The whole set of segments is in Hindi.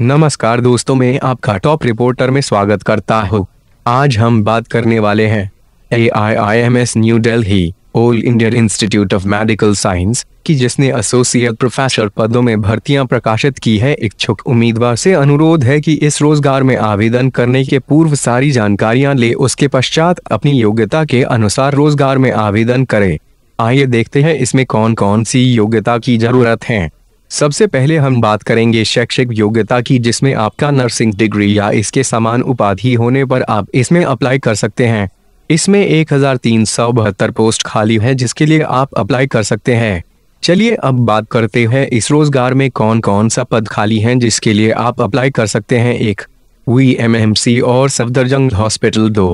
नमस्कार दोस्तों मैं आपका टॉप रिपोर्टर में स्वागत करता हूँ आज हम बात करने वाले हैं A I I M S New Delhi all Indian institute of medical science की जिसने एसोसिएट प्रोफेसर पदों में भर्तियां प्रकाशित की है इच्छुक उम्मीदवार से अनुरोध है कि इस रोजगार में आवेदन करने के पूर्व सारी जानकारियां ले उसके पश्चात अपनी योग्यता के अनुसार रोजगार में आवेदन करें आइए देखते हैं इसमें कौन कौन सी योग्यता की जरूरत है सबसे पहले हम बात करेंगे शैक्षिक योग्यता की जिसमें आपका नर्सिंग डिग्री या इसके समान उपाधि होने पर आप इसमें अप्लाई कर सकते हैं इसमें एक पोस्ट खाली है जिसके लिए आप अप्लाई कर सकते हैं चलिए अब बात करते हैं इस रोजगार में कौन कौन सा पद खाली है जिसके लिए आप अप्लाई कर सकते हैं एक वी एम एम सी और सफदरजंग हॉस्पिटल दो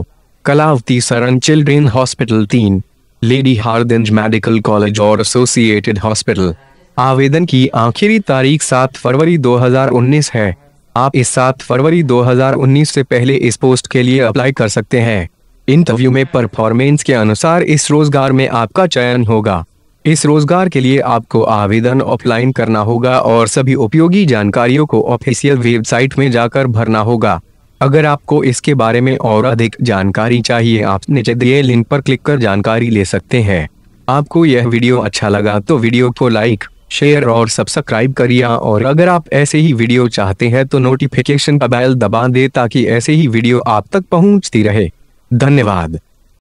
कलावती सरन चिल्ड्रेन हॉस्पिटल तीन लेडी हार्दिंज मेडिकल कॉलेज और एसोसिएटेड हॉस्पिटल आवेदन की आखिरी तारीख 7 फरवरी 2019 है आप इस 7 फरवरी 2019 से पहले इस पोस्ट के लिए अप्लाई कर सकते हैं इंटरव्यू में परफॉर्मेंस के अनुसार इस रोजगार में आपका चयन होगा इस रोजगार के लिए आपको आवेदन ऑफलाइन करना होगा और सभी उपयोगी जानकारियों को ऑफिशियल वेबसाइट में जाकर भरना होगा अगर आपको इसके बारे में और अधिक जानकारी चाहिए आप नीचे दिए लिंक पर क्लिक कर जानकारी ले सकते हैं आपको यह वीडियो अच्छा लगा तो वीडियो को लाइक शेयर और सब्सक्राइब करिए और अगर आप ऐसे ही वीडियो चाहते हैं तो नोटिफिकेशन का बैल दबा दे ताकि ऐसे ही वीडियो आप तक पहुंचती रहे धन्यवाद